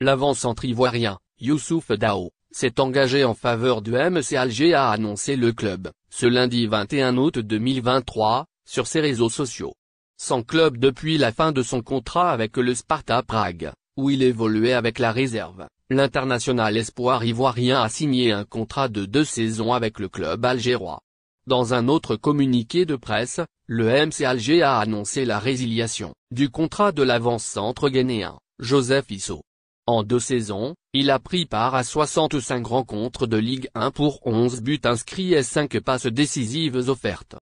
L'avant-centre ivoirien, Youssouf Dao, s'est engagé en faveur du MC Alger a annoncé le club, ce lundi 21 août 2023, sur ses réseaux sociaux. Sans club depuis la fin de son contrat avec le Sparta Prague, où il évoluait avec la réserve, l'international espoir ivoirien a signé un contrat de deux saisons avec le club algérois. Dans un autre communiqué de presse, le MC Alger a annoncé la résiliation du contrat de l'avant-centre guinéen, Joseph Issot. En deux saisons, il a pris part à 65 rencontres de Ligue 1 pour 11 buts inscrits et 5 passes décisives offertes.